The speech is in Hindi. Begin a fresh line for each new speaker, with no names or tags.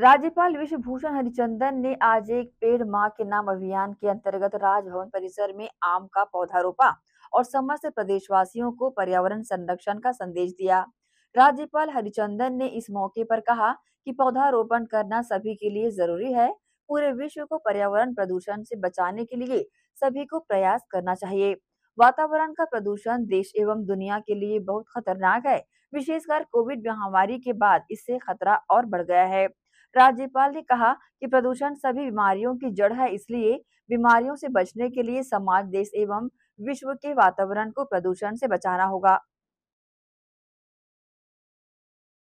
राज्यपाल विश्वभूषण हरिचंदन ने आज एक पेड़ माँ के नाम अभियान के अंतर्गत राजभवन परिसर में आम का पौधा रोपा और समस्त प्रदेशवासियों को पर्यावरण संरक्षण का संदेश दिया राज्यपाल हरिचंदन ने इस मौके पर कहा कि पौधारोपण करना सभी के लिए जरूरी है पूरे विश्व को पर्यावरण प्रदूषण से बचाने के लिए सभी को प्रयास करना चाहिए वातावरण का प्रदूषण देश एवं दुनिया के लिए बहुत खतरनाक है विशेषकर कोविड महामारी के बाद इससे खतरा और बढ़ गया है राज्यपाल ने कहा कि प्रदूषण सभी बीमारियों की जड़ है इसलिए बीमारियों से बचने के लिए समाज देश एवं विश्व के वातावरण को प्रदूषण से बचाना होगा